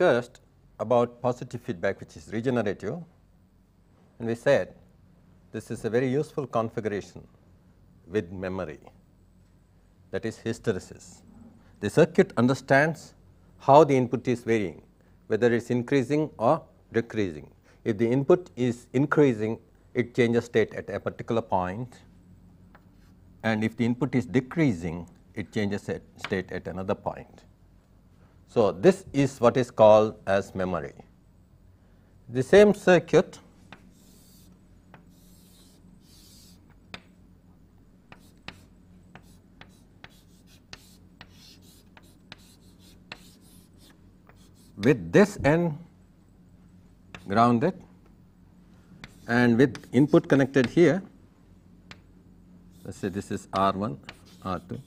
discussed about positive feedback which is regenerative and we said this is a very useful configuration with memory that is hysteresis. The circuit understands how the input is varying whether it is increasing or decreasing. If the input is increasing it changes state at a particular point and if the input is decreasing it changes state at another point. So, this is what is called as memory. The same circuit with this end grounded and with input connected here let us say this is R 1 R 2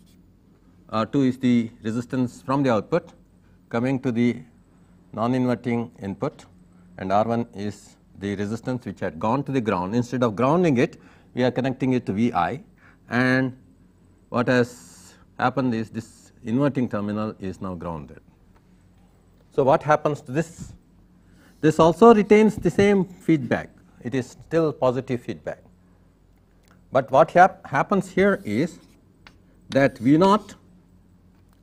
R 2 is the resistance from the output coming to the non-inverting input and R1 is the resistance which had gone to the ground. Instead of grounding it, we are connecting it to Vi and what has happened is this inverting terminal is now grounded. So, what happens to this? This also retains the same feedback, it is still positive feedback. But what hap happens here is that V naught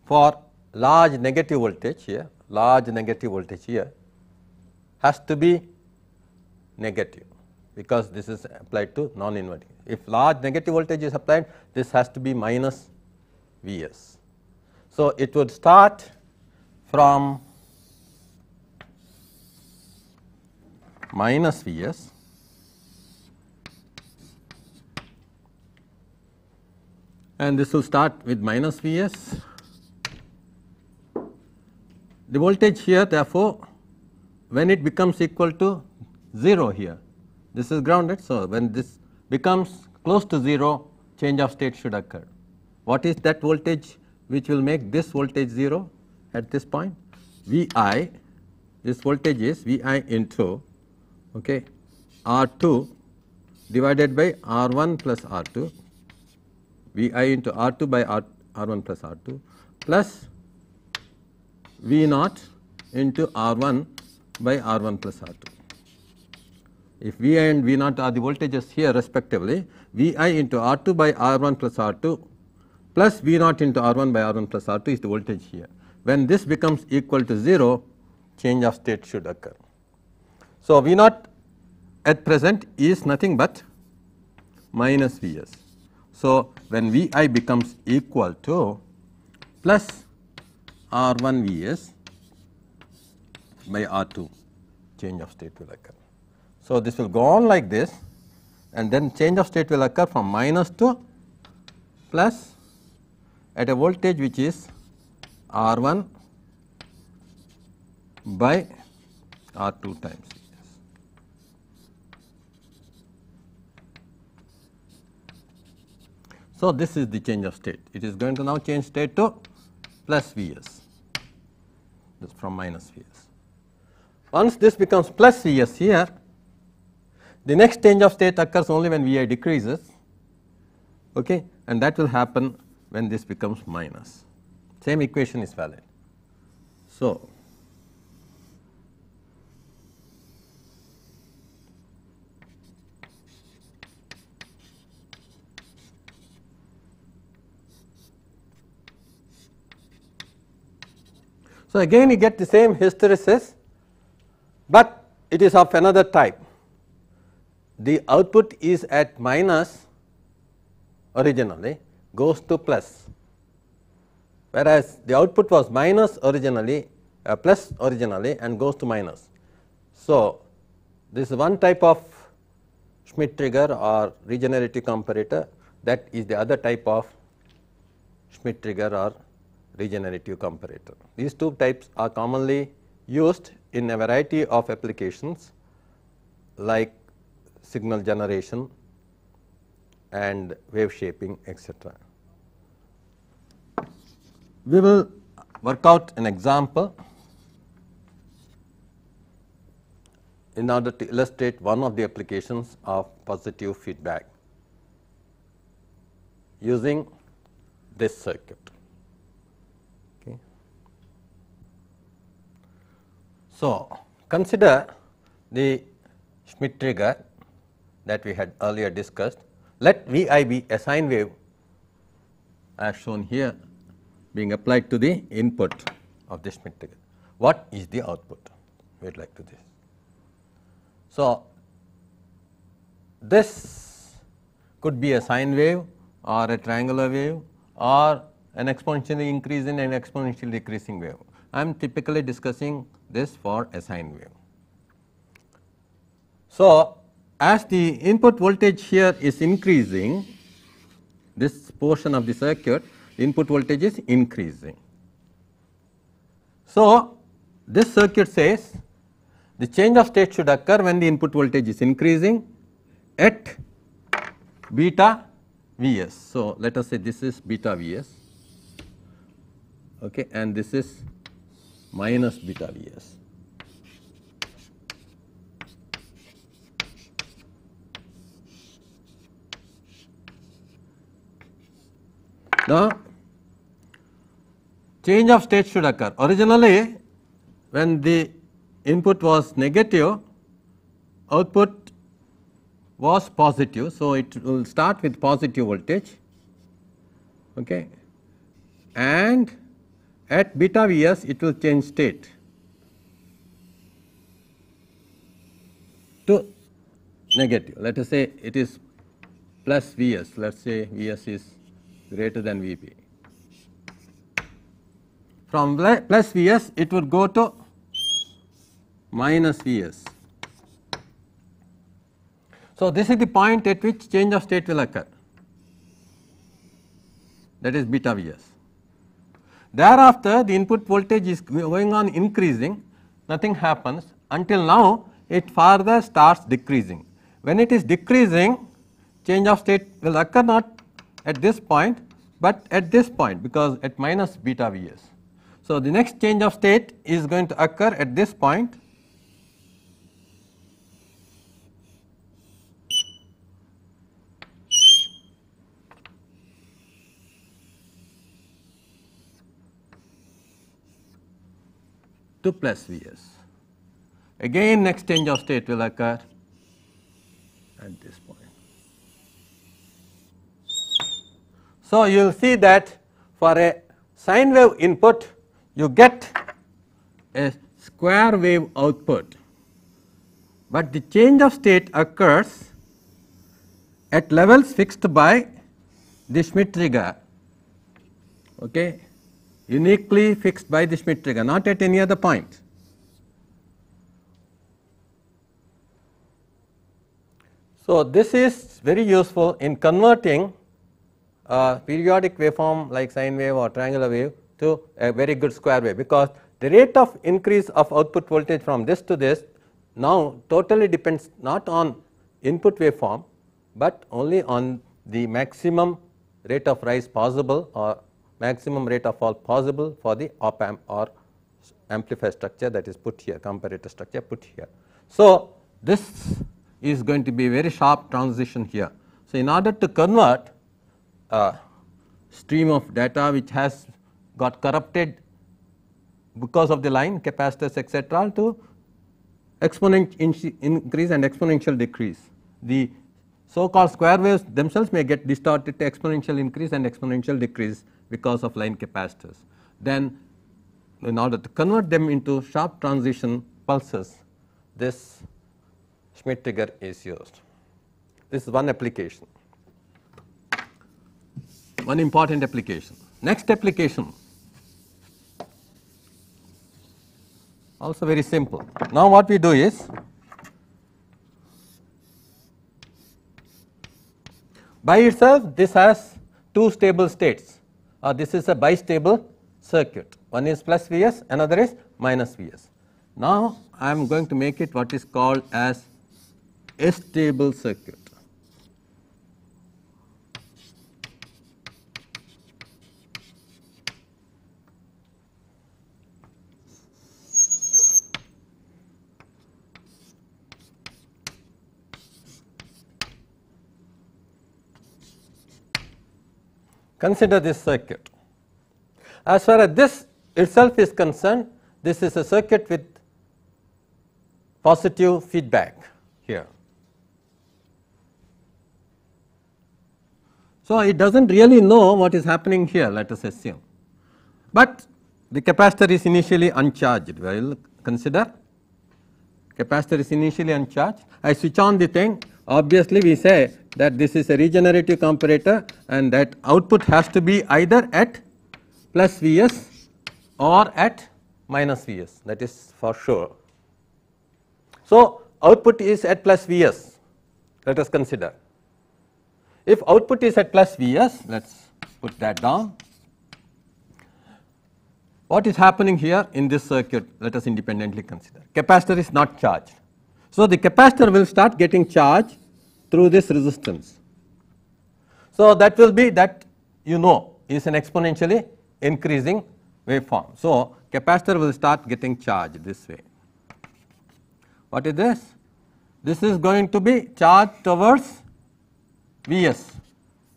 for large negative voltage here, large negative voltage here has to be negative because this is applied to non-inverting. If large negative voltage is applied, this has to be minus Vs. So, it would start from minus Vs and this will start with minus Vs the voltage here therefore, when it becomes equal to 0 here, this is grounded. So, when this becomes close to 0, change of state should occur. What is that voltage which will make this voltage 0 at this point? V i, this voltage is V i into okay, R 2 divided by R 1 plus R 2 V i into R 2 by R 1 plus R 2 plus V naught into R1 by R1 plus R2. If Vi and V naught are the voltages here respectively, Vi into R2 by R1 plus R2 plus V naught into R1 by R1 plus R2 is the voltage here. When this becomes equal to 0, change of state should occur. So, V naught at present is nothing but minus Vs. So, when Vi becomes equal to plus R1 Vs by R2 change of state will occur. So, this will go on like this and then change of state will occur from minus to plus at a voltage which is R1 by R2 times Vs. So, this is the change of state. It is going to now change state to plus Vs this from minus Vs. Once this becomes plus Vs here, the next change of state occurs only when Vi decreases okay, and that will happen when this becomes minus. Same equation is valid. So, So, again you get the same hysteresis, but it is of another type. The output is at minus originally goes to plus, whereas the output was minus originally uh, plus originally and goes to minus. So, this is one type of Schmidt trigger or regenerative comparator that is the other type of Schmidt trigger or regenerative comparator. These two types are commonly used in a variety of applications like signal generation and wave shaping etc. We will work out an example in order to illustrate one of the applications of positive feedback using this circuit. So, consider the Schmidt trigger that we had earlier discussed. Let Vi be a sine wave as shown here being applied to the input of the Schmidt trigger. What is the output? We would like to this. So, this could be a sine wave or a triangular wave or an exponentially increasing, and an exponentially decreasing wave. I am typically discussing this for a sine wave. So, as the input voltage here is increasing, this portion of the circuit input voltage is increasing. So, this circuit says the change of state should occur when the input voltage is increasing at beta Vs. So, let us say this is beta Vs okay, and this is minus beta Vs. Now change of state should occur. Originally, when the input was negative, output was positive. So, it will start with positive voltage okay. and at beta Vs it will change state. to negative. Let us say it is plus Vs, let us say Vs is greater than Vp. From plus Vs it would go to minus Vs. So, this is the point at which change of state will occur that is beta Vs. Thereafter, the input voltage is going on increasing, nothing happens until now it further starts decreasing. When it is decreasing, change of state will occur not at this point, but at this point because at minus beta Vs. So, the next change of state is going to occur at this point to plus Vs. Again next change of state will occur at this point. So you will see that for a sine wave input you get a square wave output, but the change of state occurs at levels fixed by the Schmitt trigger. Okay uniquely fixed by the Schmidt trigger, not at any other point. So, this is very useful in converting a periodic waveform like sine wave or triangular wave to a very good square wave because the rate of increase of output voltage from this to this now totally depends not on input waveform, but only on the maximum rate of rise possible or maximum rate of fall possible for the op amp or amplifier structure that is put here comparator structure put here. So, this is going to be very sharp transition here. So, in order to convert a stream of data which has got corrupted because of the line capacitors etc., to exponent increase and exponential decrease. The so called square waves themselves may get distorted to exponential increase and exponential decrease because of line capacitors. Then in order to convert them into sharp transition pulses, this Schmidt trigger is used. This is one application, one important application. Next application, also very simple. Now what we do is, by itself this has two stable states or uh, this is a bistable circuit. One is plus Vs, another is minus Vs. Now I am going to make it what is called as a stable circuit. Consider this circuit. As far as this itself is concerned, this is a circuit with positive feedback here. So, it does not really know what is happening here let us assume, but the capacitor is initially uncharged We will consider capacitor is initially uncharged I switch on the thing obviously we say that this is a regenerative comparator and that output has to be either at plus Vs or at minus Vs that is for sure. So, output is at plus Vs let us consider. If output is at plus Vs let us put that down. What is happening here in this circuit let us independently consider capacitor is not charged. So, the capacitor will start getting charged through this resistance. So, that will be that you know is an exponentially increasing waveform. So, capacitor will start getting charged this way. What is this? This is going to be charged towards Vs.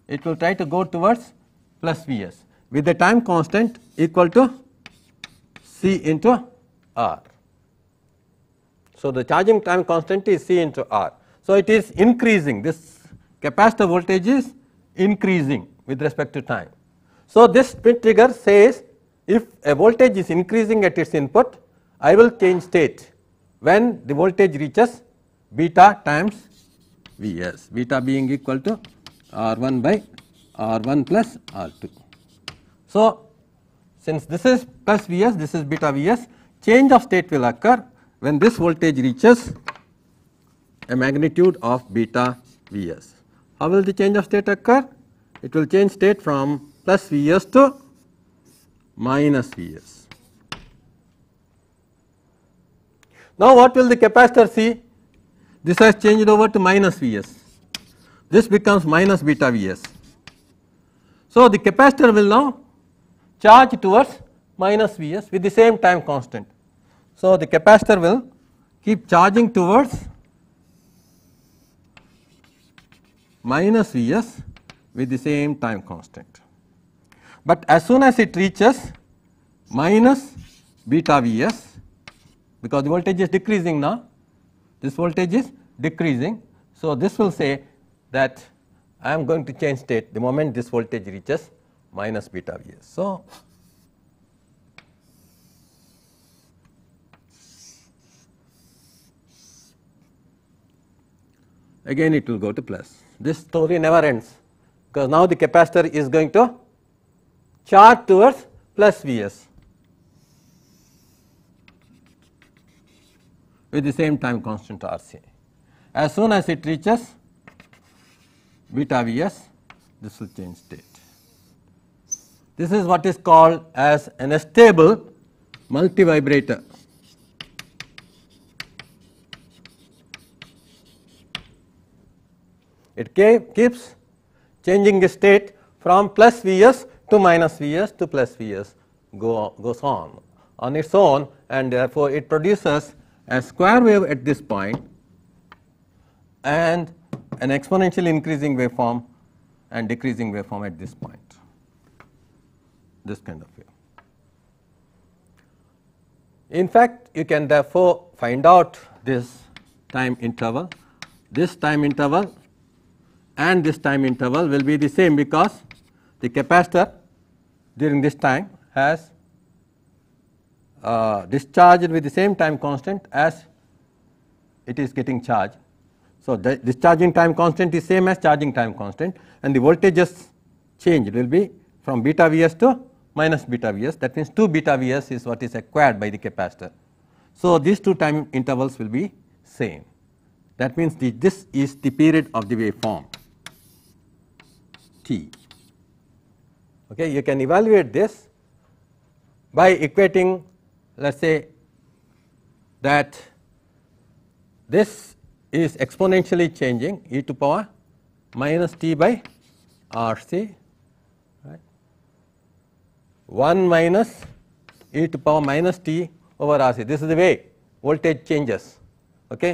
It will try to go towards plus Vs with the time constant equal to C into R. So, the charging time constant is C into R. So it is increasing this capacitor voltage is increasing with respect to time. So this spin trigger says if a voltage is increasing at its input I will change state when the voltage reaches beta times Vs beta being equal to R1 by R1 plus R2. So since this is plus Vs this is beta Vs change of state will occur when this voltage reaches a magnitude of beta Vs. How will the change of state occur? It will change state from plus Vs to minus Vs. Now what will the capacitor see? This has changed over to minus Vs. This becomes minus beta Vs. So the capacitor will now charge towards minus Vs with the same time constant. So the capacitor will keep charging towards minus Vs with the same time constant. But as soon as it reaches minus beta Vs because the voltage is decreasing now, this voltage is decreasing. So, this will say that I am going to change state the moment this voltage reaches minus beta Vs. So, again it will go to plus this story never ends because now the capacitor is going to charge towards plus Vs with the same time constant Rc. As soon as it reaches beta Vs, this will change state. This is what is called as an stable multivibrator. It keeps changing the state from plus Vs to minus Vs to plus Vs go, goes on on its own and therefore it produces a square wave at this point and an exponentially increasing waveform and decreasing waveform at this point this kind of wave. In fact, you can therefore find out this time interval. This time interval and this time interval will be the same because the capacitor during this time has uh, discharged with the same time constant as it is getting charged. So, the discharging time constant is same as charging time constant and the voltages change will be from beta Vs to minus beta Vs that means 2 beta Vs is what is acquired by the capacitor. So, these two time intervals will be same that means the, this is the period of the waveform t. Okay, you can evaluate this by equating let us say that this is exponentially changing e to power minus t by RC right 1 minus e to power minus t over RC this is the way voltage changes okay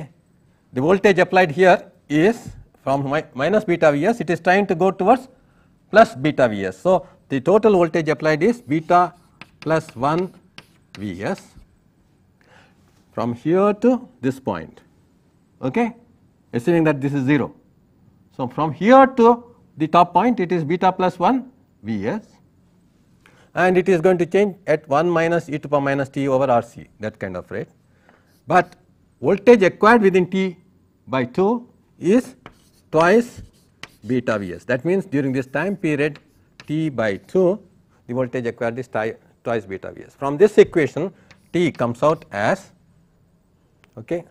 the voltage applied here is from minus beta Vs it is trying to go towards plus beta Vs. So, the total voltage applied is beta plus 1 Vs from here to this point, okay, assuming that this is 0. So, from here to the top point it is beta plus 1 Vs and it is going to change at 1 minus e to power minus t over RC that kind of rate. But voltage acquired within t by 2 is twice beta Vs. That means during this time period T by 2, the voltage acquired is twice beta Vs. From this equation, T comes out as, okay.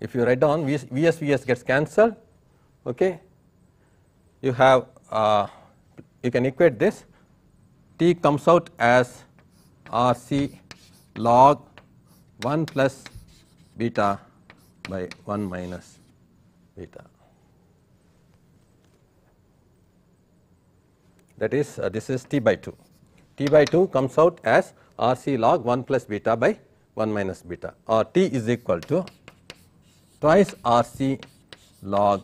if you write down Vs, Vs, Vs gets cancelled, okay. you have, uh, you can equate this, T comes out as RC log 1 plus beta by 1 minus beta. that is uh, this is T by 2. T by 2 comes out as RC log 1 plus beta by 1 minus beta or T is equal to twice RC log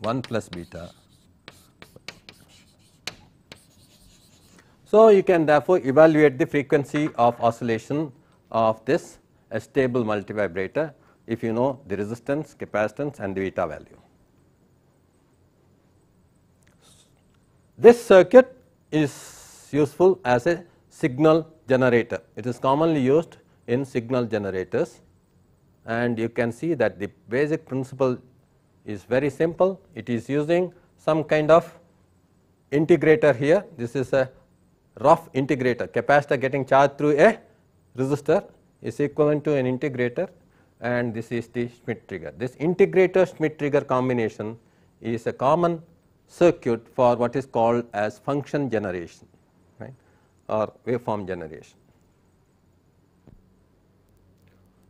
1 plus beta. So, you can therefore evaluate the frequency of oscillation of this a stable multivibrator if you know the resistance, capacitance and the beta value. This circuit is useful as a signal generator. It is commonly used in signal generators and you can see that the basic principle is very simple. It is using some kind of integrator here. This is a rough integrator capacitor getting charged through a resistor is equivalent to an integrator and this is the Schmidt trigger. This integrator Schmidt trigger combination is a common circuit for what is called as function generation right or waveform generation.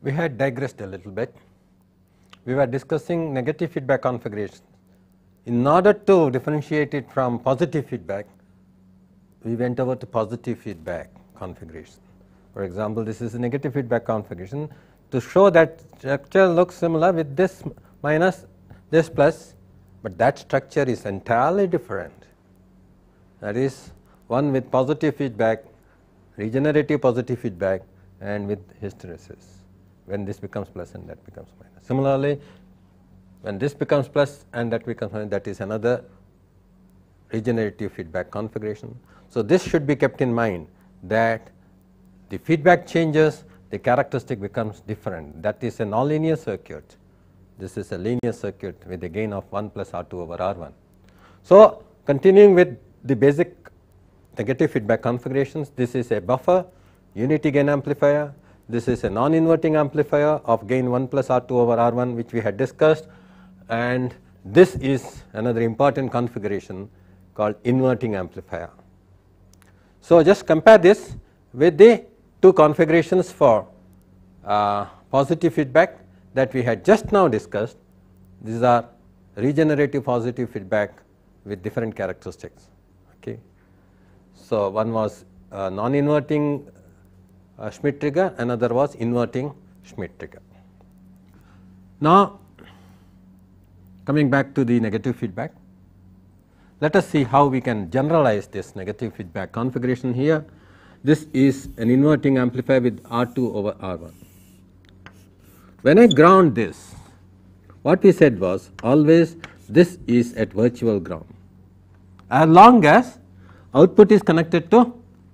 We had digressed a little bit. We were discussing negative feedback configuration. In order to differentiate it from positive feedback, we went over to positive feedback configuration. For example, this is a negative feedback configuration to show that structure looks similar with this minus this plus but that structure is entirely different. That is one with positive feedback, regenerative positive feedback and with hysteresis. When this becomes plus and that becomes minus. Similarly, when this becomes plus and that becomes minus, that is another regenerative feedback configuration. So, this should be kept in mind that the feedback changes, the characteristic becomes different. That is a nonlinear circuit. This is a linear circuit with a gain of 1 plus R2 over R1. So, continuing with the basic negative feedback configurations, this is a buffer, unity gain amplifier, this is a non-inverting amplifier of gain 1 plus R2 over R1 which we had discussed and this is another important configuration called inverting amplifier. So, just compare this with the two configurations for uh, positive feedback that we had just now discussed these are regenerative positive feedback with different characteristics. Okay. So, one was uh, non-inverting uh, Schmidt trigger, another was inverting Schmidt trigger. Now, coming back to the negative feedback, let us see how we can generalize this negative feedback configuration here. This is an inverting amplifier with R2 over R1. When I ground this, what we said was always this is at virtual ground as long as output is connected to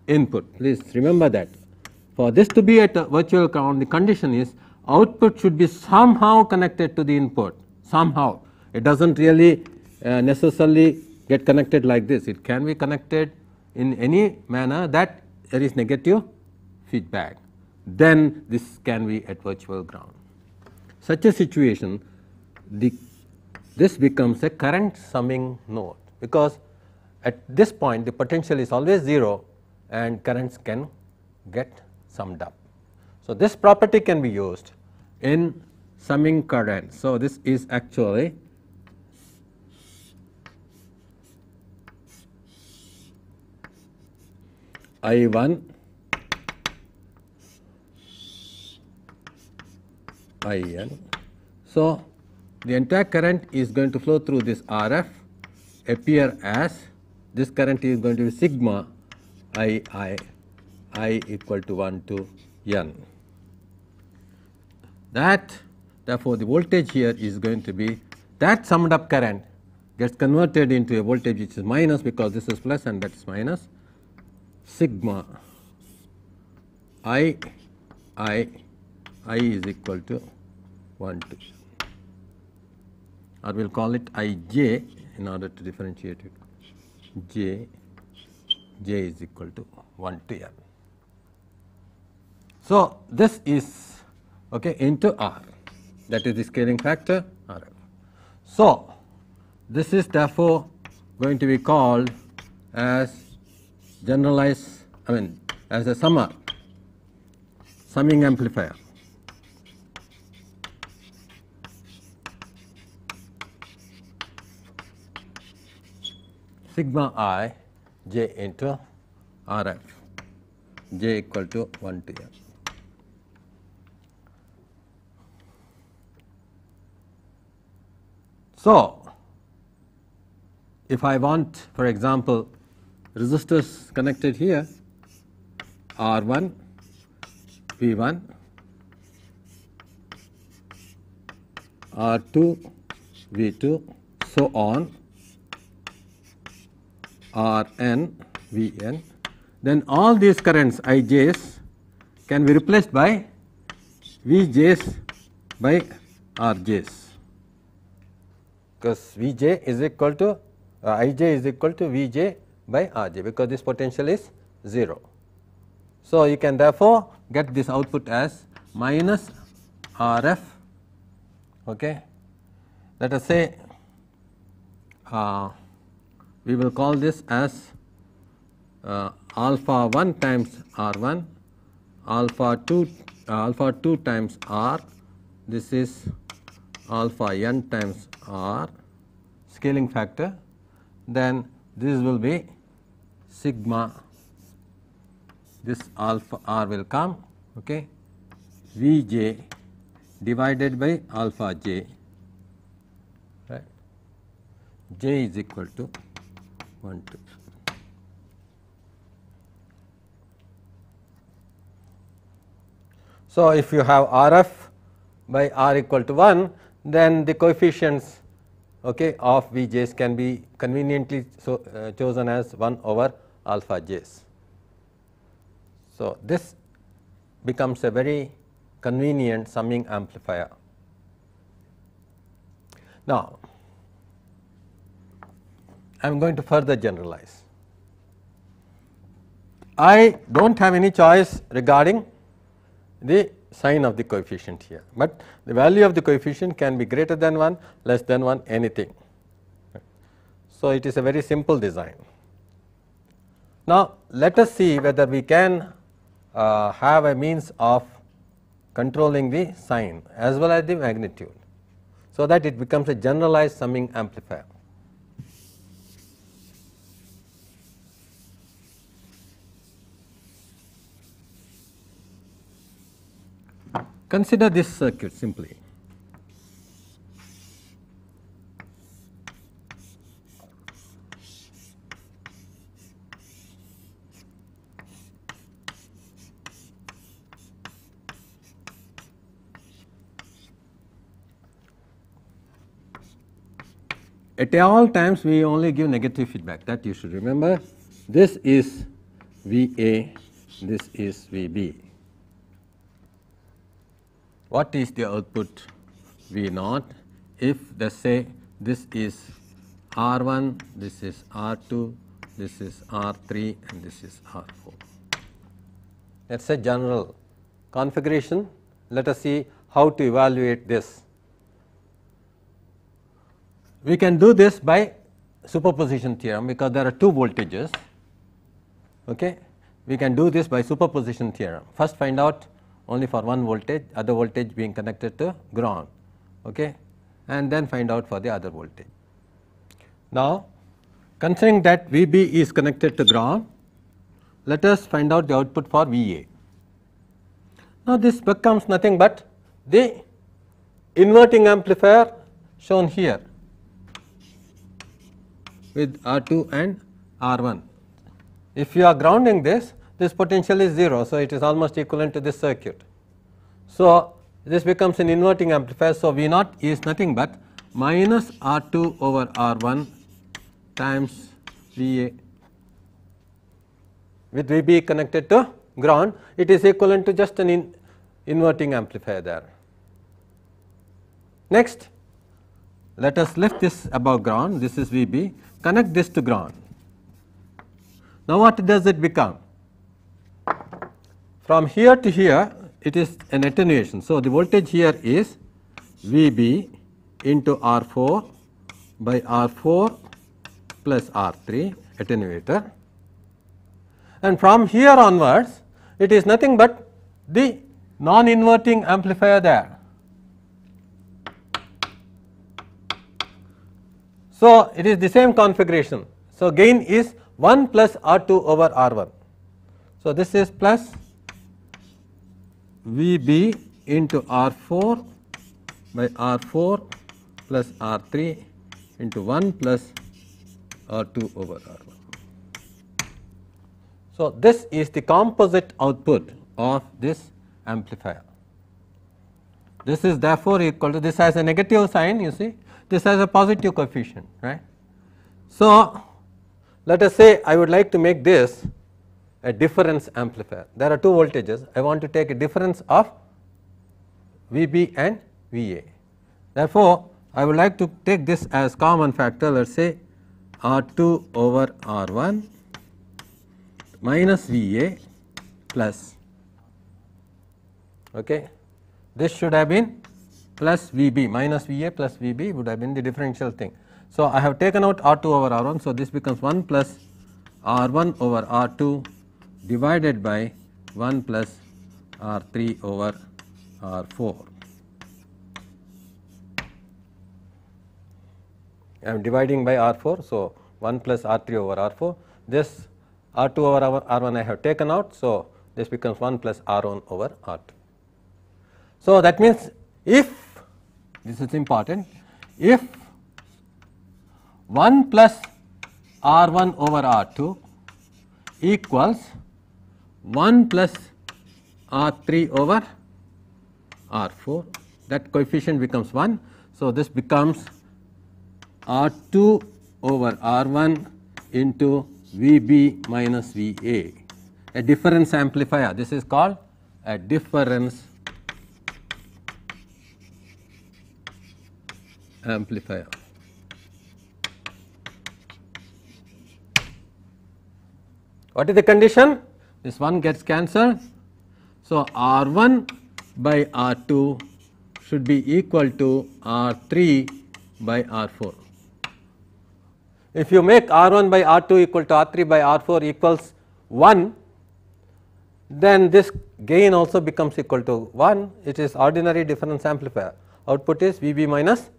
input. Please remember that for this to be at a virtual ground the condition is output should be somehow connected to the input somehow it does not really uh, necessarily get connected like this it can be connected in any manner that there is negative feedback then this can be at virtual ground such a situation, the, this becomes a current summing node because at this point the potential is always 0 and currents can get summed up. So, this property can be used in summing current. So, this is actually I 1 I n, So, the entire current is going to flow through this RF appear as this current is going to be sigma I I I equal to 1 to N. That therefore, the voltage here is going to be that summed up current gets converted into a voltage which is minus because this is plus and that is minus sigma I I i is equal to 1 2 or we will call it i j in order to differentiate it j j is equal to 1 to m. So, this is okay into r that is the scaling factor r. So, this is therefore going to be called as generalized I mean as a summer summing amplifier sigma i j into r f j equal to 1 to So, if I want for example resistors connected here R 1 P 1 R 2 V 2 so on R n V n then all these currents I j's can be replaced by V j's by R j's because V j is equal to uh, I j is equal to V j by R j because this potential is 0. So, you can therefore get this output as minus R f okay. let us say uh, we will call this as uh, alpha 1 times R 1, alpha 2 uh, alpha 2 times R, this is alpha n times R scaling factor, then this will be sigma, this alpha R will come okay, V j divided by alpha j, right, j is equal to one two So, if you have R f by R equal to 1, then the coefficients okay, of Vjs can be conveniently so, uh, chosen as 1 over alpha j's. So, this becomes a very convenient summing amplifier. Now, I am going to further generalize. I do not have any choice regarding the sign of the coefficient here, but the value of the coefficient can be greater than 1, less than 1 anything. So, it is a very simple design. Now, let us see whether we can uh, have a means of controlling the sign as well as the magnitude. So, that it becomes a generalized summing amplifier. Consider this circuit simply. At all times we only give negative feedback that you should remember. This is V A, this is V B what is the output V naught if they say this is R 1, this is R 2, this is R 3 and this is R 4. Let us say general configuration, let us see how to evaluate this. We can do this by superposition theorem because there are two voltages. Okay. We can do this by superposition theorem. First find out only for one voltage other voltage being connected to ground okay, and then find out for the other voltage. Now considering that VB is connected to ground let us find out the output for VA. Now this becomes nothing but the inverting amplifier shown here with R2 and R1. If you are grounding this this potential is 0. So, it is almost equivalent to this circuit. So, this becomes an inverting amplifier. So, V naught is nothing but minus R 2 over R 1 times V A with V B connected to ground it is equivalent to just an in inverting amplifier there. Next let us lift this above ground this is V B connect this to ground. Now what does it become? From here to here it is an attenuation. So, the voltage here is VB into R4 by R4 plus R3 attenuator and from here onwards it is nothing but the non-inverting amplifier there. So, it is the same configuration. So, gain is 1 plus R2 over R1. So, this is plus VB into R4 by R4 plus R3 into 1 plus R2 over R1. So, this is the composite output of this amplifier. This is therefore equal to this has a negative sign you see this has a positive coefficient right. So, let us say I would like to make this a difference amplifier. There are two voltages. I want to take a difference of VB and VA. Therefore, I would like to take this as common factor let us say R2 over R1 minus VA plus okay. This should have been plus VB minus VA plus VB would have been the differential thing. So, I have taken out R2 over R1. So, this becomes 1 plus R1 over R2 divided by 1 plus R 3 over R 4. I am dividing by R 4. So, 1 plus R 3 over R 4 this R 2 over R 1 I have taken out. So, this becomes 1 plus R 1 over R 2. So, that means if this is important if 1 plus R 1 over R 2 equals 1 plus R3 over R4 that coefficient becomes 1. So, this becomes R2 over R1 into VB minus VA a difference amplifier this is called a difference amplifier. What is the condition? this one gets cancelled. So, R 1 by R 2 should be equal to R 3 by R 4. If you make R 1 by R 2 equal to R 3 by R 4 equals 1, then this gain also becomes equal to 1, it is ordinary difference amplifier. Output is V b minus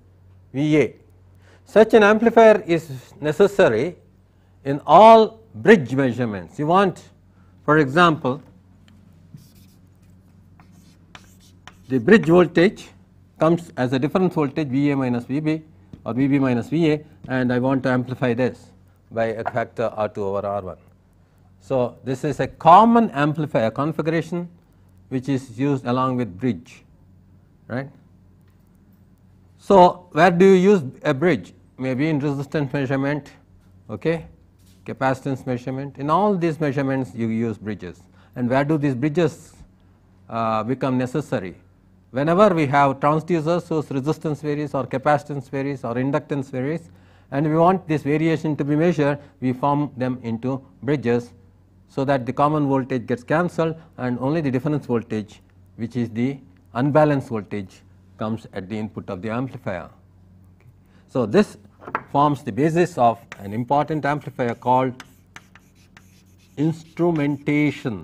V a. Such an amplifier is necessary in all bridge measurements. You want for example, the bridge voltage comes as a difference voltage V a minus V b or V b minus V a and I want to amplify this by a factor R 2 over R 1. So, this is a common amplifier configuration which is used along with bridge right. So, where do you use a bridge? Maybe in resistance measurement okay, capacitance measurement. In all these measurements you use bridges and where do these bridges uh, become necessary? Whenever we have transducers whose resistance varies or capacitance varies or inductance varies and we want this variation to be measured, we form them into bridges so that the common voltage gets cancelled and only the difference voltage which is the unbalanced voltage comes at the input of the amplifier. So, this forms the basis of an important amplifier called instrumentation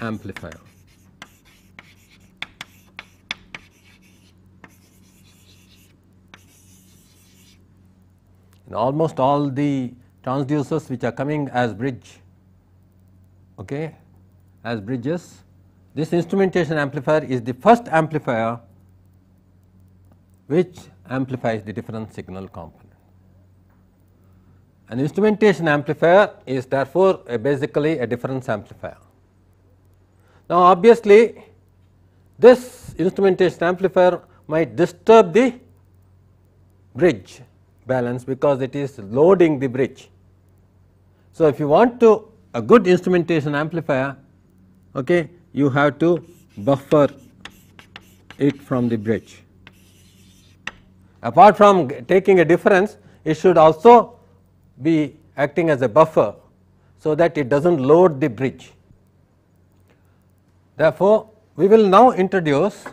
amplifier. In almost all the transducers which are coming as bridge, okay, as bridges, this instrumentation amplifier is the first amplifier which amplifies the different signal component. An instrumentation amplifier is therefore a basically a difference amplifier. Now, obviously, this instrumentation amplifier might disturb the bridge balance because it is loading the bridge. So, if you want to a good instrumentation amplifier, okay, you have to buffer it from the bridge. Apart from taking a difference, it should also be acting as a buffer so that it does not load the bridge. Therefore, we will now introduce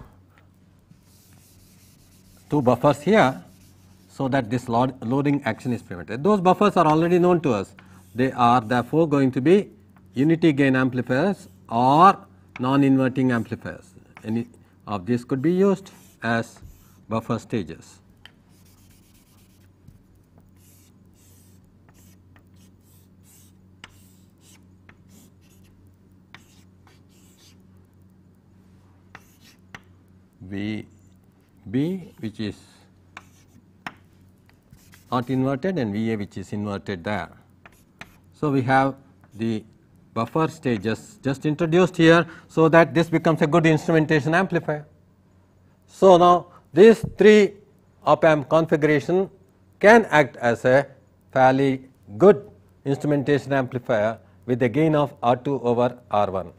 two buffers here so that this load loading action is prevented. Those buffers are already known to us. They are therefore going to be unity gain amplifiers or non-inverting amplifiers. Any of these could be used as buffer stages. B, B which is not inverted and VA which is inverted there. So, we have the buffer stages just introduced here so that this becomes a good instrumentation amplifier. So, now these three op amp configuration can act as a fairly good instrumentation amplifier with a gain of R2 over R1.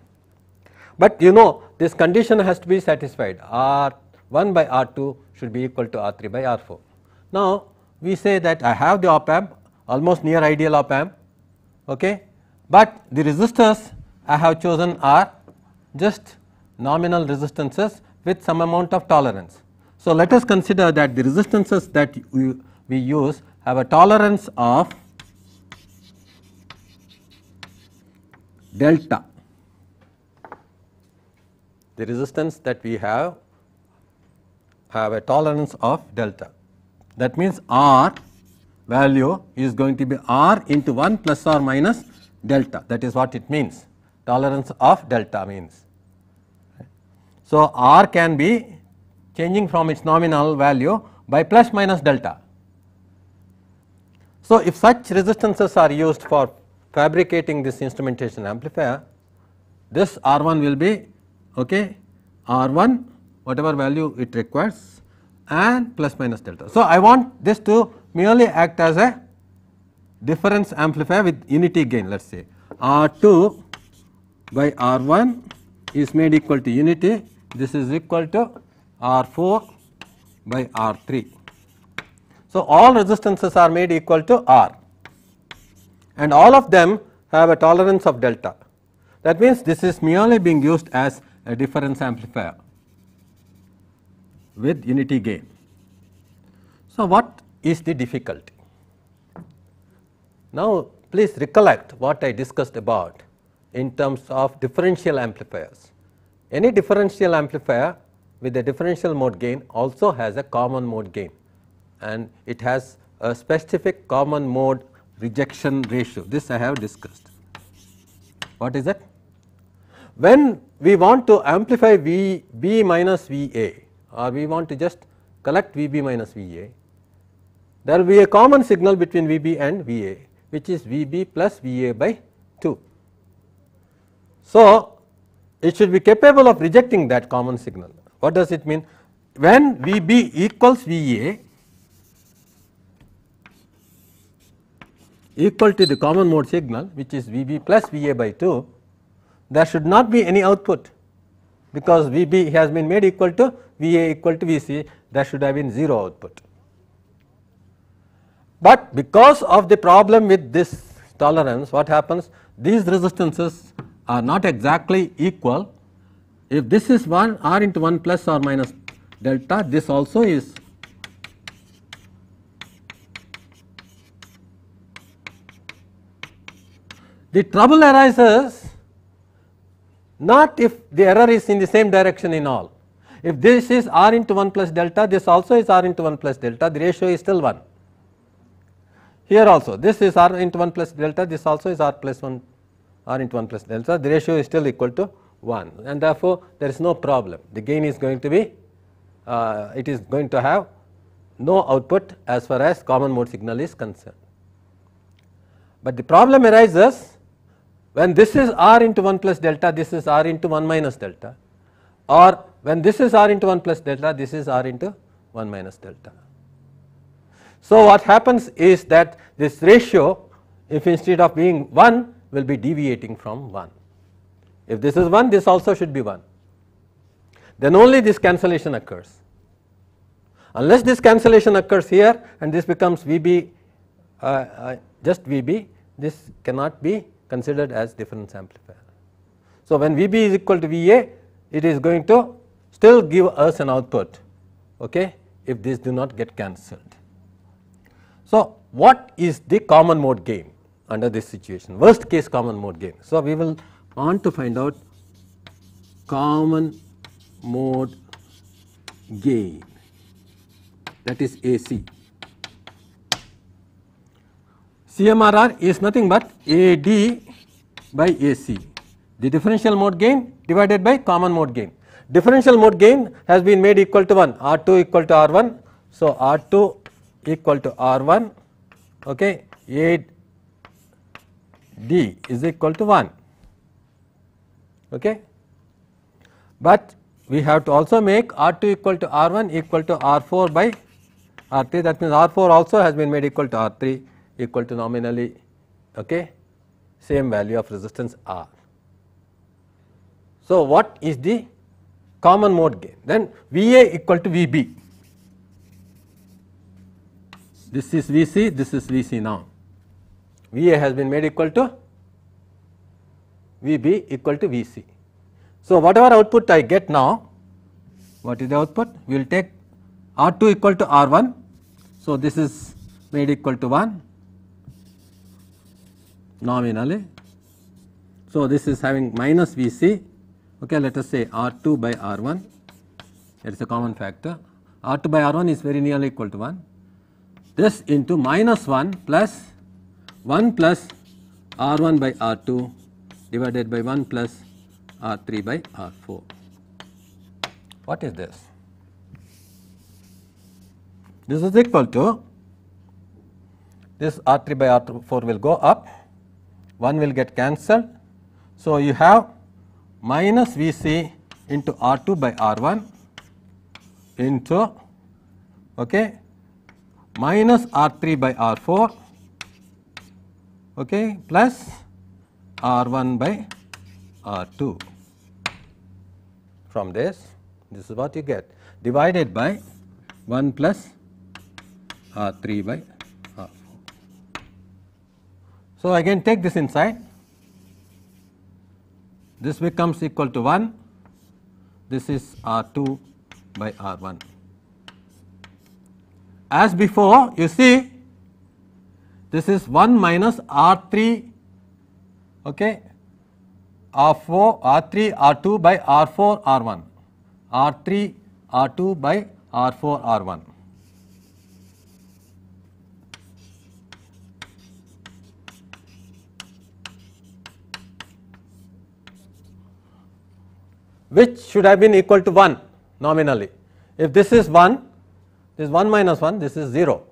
But you know this condition has to be satisfied R1 by R2 should be equal to R3 by R4. Now we say that I have the op amp almost near ideal op amp okay but the resistors I have chosen are just nominal resistances with some amount of tolerance. So let us consider that the resistances that we, we use have a tolerance of delta the resistance that we have have a tolerance of delta. That means R value is going to be R into 1 plus or minus delta that is what it means tolerance of delta means. So, R can be changing from its nominal value by plus minus delta. So, if such resistances are used for fabricating this instrumentation amplifier this R1 will be okay, R1 whatever value it requires and plus minus delta. So, I want this to merely act as a difference amplifier with unity gain let us say R2 by R1 is made equal to unity this is equal to R4 by R3. So, all resistances are made equal to R and all of them have a tolerance of delta that means this is merely being used as a difference amplifier with unity gain. So, what is the difficulty? Now, please recollect what I discussed about in terms of differential amplifiers. Any differential amplifier with a differential mode gain also has a common mode gain and it has a specific common mode rejection ratio. This I have discussed. What is it? When we want to amplify Vb minus Va or we want to just collect Vb minus Va, there will be a common signal between Vb and Va which is Vb plus Va by 2. So, it should be capable of rejecting that common signal. What does it mean? When Vb equals Va equal to the common mode signal which is Vb plus Va by 2, there should not be any output because V B has been made equal to V A equal to V C there should have been 0 output. But because of the problem with this tolerance what happens these resistances are not exactly equal if this is 1 R into 1 plus or minus delta this also is the trouble arises not if the error is in the same direction in all. If this is r into 1 plus delta, this also is r into 1 plus delta, the ratio is still 1. Here also, this is r into 1 plus delta, this also is r plus 1 r into 1 plus delta, the ratio is still equal to 1 and therefore, there is no problem. The gain is going to be, uh, it is going to have no output as far as common mode signal is concerned. But the problem arises when this is r into 1 plus delta this is r into 1 minus delta or when this is r into 1 plus delta this is r into 1 minus delta. So what happens is that this ratio if instead of being 1 will be deviating from 1. If this is 1 this also should be 1 then only this cancellation occurs. Unless this cancellation occurs here and this becomes VB uh, uh, just VB this cannot be considered as difference amplifier. So, when Vb is equal to Va it is going to still give us an output okay, if these do not get cancelled. So, what is the common mode gain under this situation worst case common mode gain. So, we will want to find out common mode gain that is AC CMRR is nothing but AD by AC, the differential mode gain divided by common mode gain. Differential mode gain has been made equal to 1, R2 equal to R1. So, R2 equal to R1, okay, AD is equal to 1. Okay. But we have to also make R2 equal to R1 equal to R4 by R3 that means R4 also has been made equal to R3 equal to nominally okay, same value of resistance R. So, what is the common mode gain? Then VA equal to VB. This is VC, this is VC now. VA has been made equal to VB equal to VC. So, whatever output I get now, what is the output? We will take R2 equal to R1. So, this is made equal to 1 nominally. So, this is having minus V c okay, let us say R 2 by R 1 that is a common factor R 2 by R 1 is very nearly equal to 1 this into minus 1 plus 1 plus R 1 by R 2 divided by 1 plus R 3 by R 4. What is this? This is equal to this R 3 by R 4 will go up 1 will get cancelled. So, you have minus V c into R 2 by R 1 into okay, minus R 3 by R 4 okay, plus R 1 by R 2. From this, this is what you get divided by 1 plus R 3 by so, I can take this inside this becomes equal to 1 this is R 2 by R 1. As before you see this is 1 minus R 3 okay, R 4 R 3 R 2 by R 4 R 1 R 3 R 2 by R 4 R 1. which should have been equal to 1 nominally. If this is 1, this 1 minus 1, this is 0.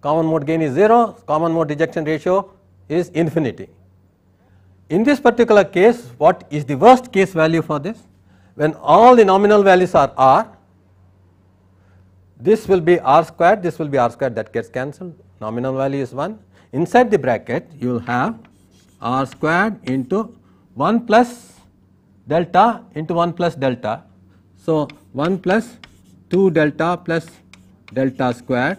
Common mode gain is 0, common mode rejection ratio is infinity. In this particular case, what is the worst case value for this? When all the nominal values are r, this will be r squared, this will be r squared that gets cancelled, nominal value is 1. Inside the bracket, you will have r squared into 1 plus delta into 1 plus delta. So, 1 plus 2 delta plus delta square.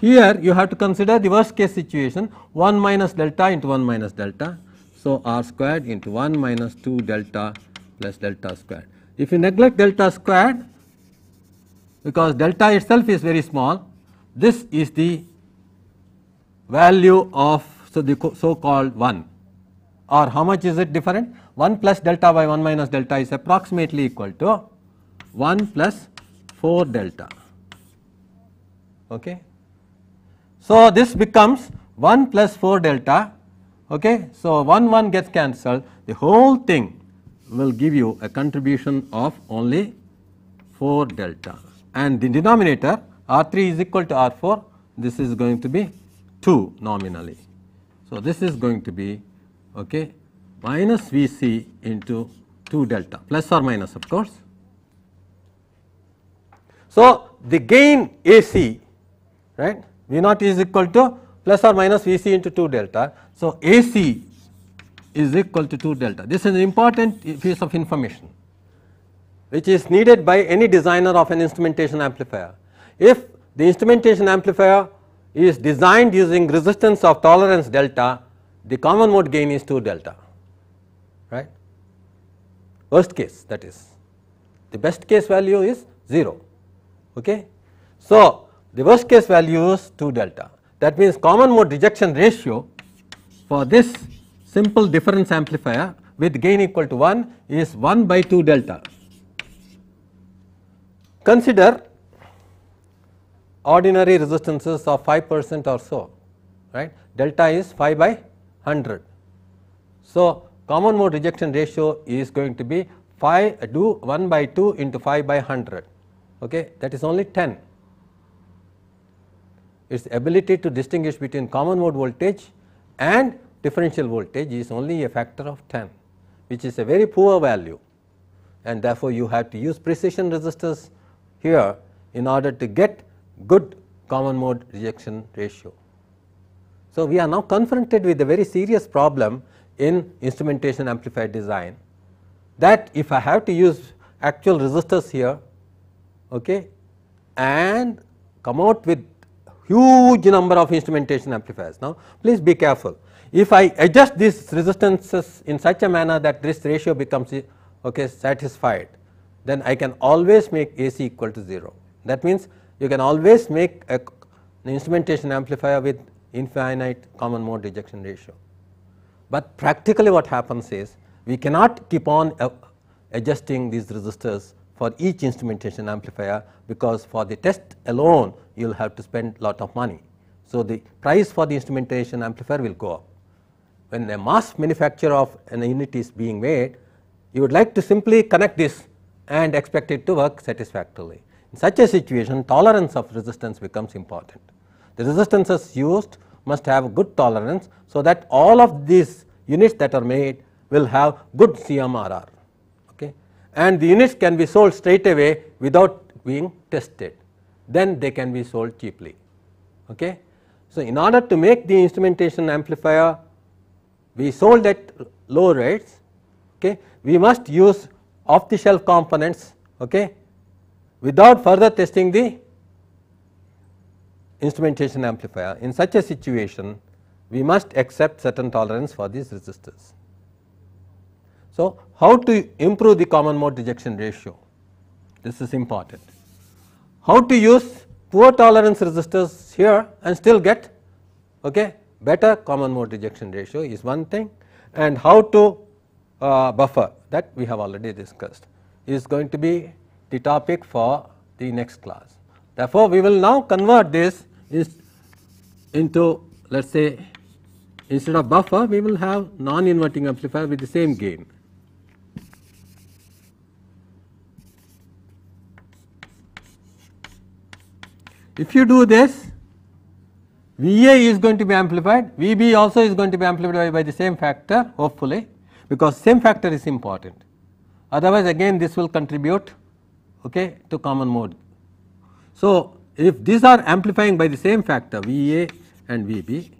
Here you have to consider the worst case situation 1 minus delta into 1 minus delta. So, r squared into 1 minus 2 delta plus delta squared. If you neglect delta squared because delta itself is very small this is the value of so the so called 1 or how much is it different 1 plus delta by 1 minus delta is approximately equal to 1 plus 4 delta. Okay. So, this becomes 1 plus 4 delta. Okay. So, 1 1 gets cancelled the whole thing will give you a contribution of only 4 delta and the denominator R3 is equal to R4 this is going to be 2 nominally. So, this is going to be okay minus V c into 2 delta plus or minus of course. So, the gain A c right V naught is equal to plus or minus V c into 2 delta. So, A c is equal to 2 delta this is an important piece of information which is needed by any designer of an instrumentation amplifier. If the instrumentation amplifier is designed using resistance of tolerance delta the common mode gain is 2 delta right worst case that is the best case value is 0 okay so the worst case value is 2 delta that means common mode rejection ratio for this simple difference amplifier with gain equal to 1 is 1 by 2 delta consider ordinary resistances of 5 percent or so right delta is 5 by 100. So, common mode rejection ratio is going to be 5 do 1 by 2 into 5 by 100 okay that is only 10 its ability to distinguish between common mode voltage and differential voltage is only a factor of 10 which is a very poor value and therefore you have to use precision resistors here in order to get good common mode rejection ratio so we are now confronted with a very serious problem in instrumentation amplifier design that if I have to use actual resistors here okay, and come out with huge number of instrumentation amplifiers. Now, please be careful if I adjust these resistances in such a manner that this ratio becomes okay, satisfied then I can always make AC equal to 0. That means, you can always make a, an instrumentation amplifier with infinite common mode rejection ratio. But practically what happens is we cannot keep on uh, adjusting these resistors for each instrumentation amplifier because for the test alone you will have to spend lot of money. So, the price for the instrumentation amplifier will go up. When a mass manufacture of an unit is being made, you would like to simply connect this and expect it to work satisfactorily. In such a situation, tolerance of resistance becomes important. The resistances used must have good tolerance. So, that all of these units that are made will have good CMRR okay. and the units can be sold straight away without being tested then they can be sold cheaply. Okay. So, in order to make the instrumentation amplifier we sold at low rates okay, we must use off the shelf components okay, without further testing the instrumentation amplifier, in such a situation we must accept certain tolerance for these resistors. So, how to improve the common mode rejection ratio? This is important. How to use poor tolerance resistors here and still get okay, better common mode rejection ratio is one thing and how to uh, buffer that we have already discussed is going to be the topic for the next class. Therefore, we will now convert this into let us say instead of buffer we will have non-inverting amplifier with the same gain. If you do this VA is going to be amplified, VB also is going to be amplified by the same factor hopefully because same factor is important otherwise again this will contribute okay, to common mode. So, if these are amplifying by the same factor VA and VB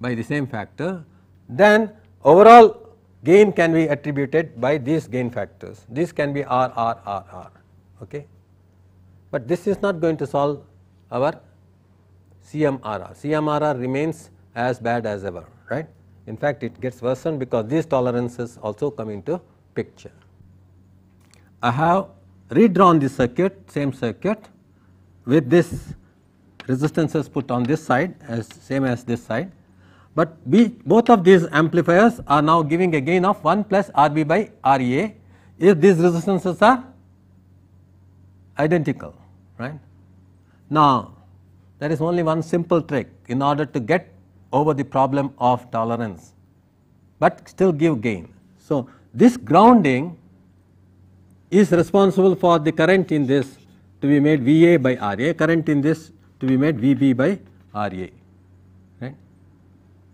by the same factor, then overall gain can be attributed by these gain factors. This can be R, R, R, R. Okay. But this is not going to solve our CMRR. CMRR remains as bad as ever, right. In fact, it gets worsened because these tolerances also come into picture. I have redrawn the circuit, same circuit with this resistances put on this side as same as this side but we both of these amplifiers are now giving a gain of 1 plus RB by RA if these resistances are identical right. Now there is only one simple trick in order to get over the problem of tolerance but still give gain. So this grounding is responsible for the current in this to be made VA by RA, current in this to be made VB by RA. Right?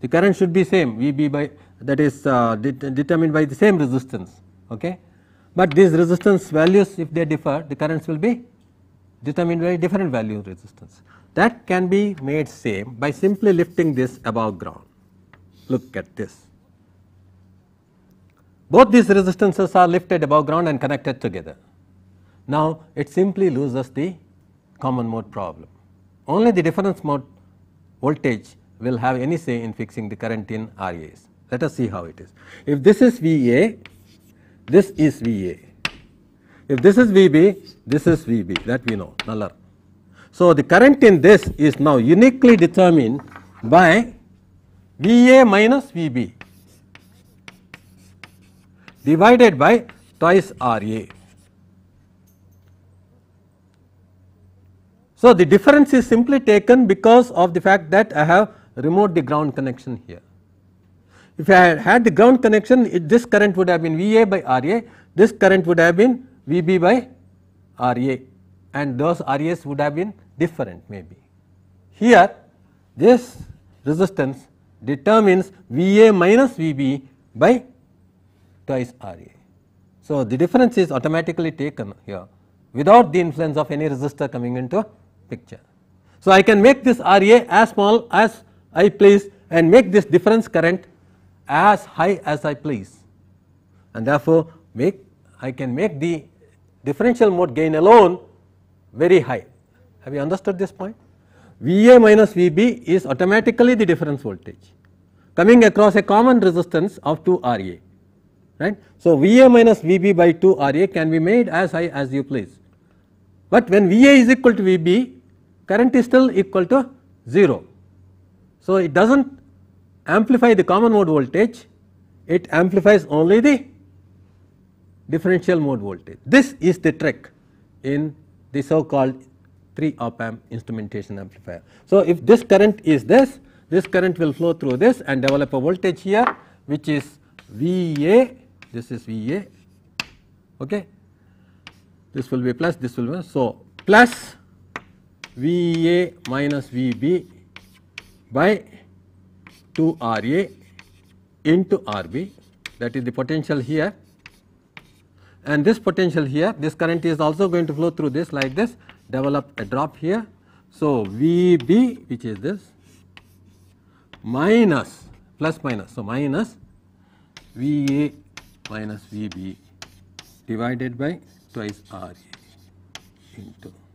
The current should be same VB by that is uh, determined by the same resistance. Okay? But these resistance values if they differ the currents will be determined by different value resistance. That can be made same by simply lifting this above ground. Look at this. Both these resistances are lifted above ground and connected together. Now, it simply loses the common mode problem. Only the difference mode voltage will have any say in fixing the current in RAs. Let us see how it is. If this is VA, this is VA. If this is VB, this is VB that we know Nuller. So, the current in this is now uniquely determined by VA minus VB divided by twice RA. So, the difference is simply taken because of the fact that I have removed the ground connection here. If I had, had the ground connection it, this current would have been V A by R A, this current would have been V B by R A and those RAs would have been different maybe. Here this resistance determines V A minus V B by twice R A. So, the difference is automatically taken here without the influence of any resistor coming into picture. So, I can make this RA as small as I please and make this difference current as high as I please and therefore, make I can make the differential mode gain alone very high. Have you understood this point? VA minus VB is automatically the difference voltage coming across a common resistance of 2 RA right. So, VA minus VB by 2 RA can be made as high as you please, but when VA is equal to VB current is still equal to 0. So, it does not amplify the common mode voltage, it amplifies only the differential mode voltage. This is the trick in the so called 3 op amp instrumentation amplifier. So, if this current is this, this current will flow through this and develop a voltage here which is VA, this is VA, okay. this will be plus, this will be so plus VA minus VB by 2 RA into RB that is the potential here and this potential here this current is also going to flow through this like this develop a drop here. So, VB which is this minus plus minus. So, minus VA minus VB divided by twice RA into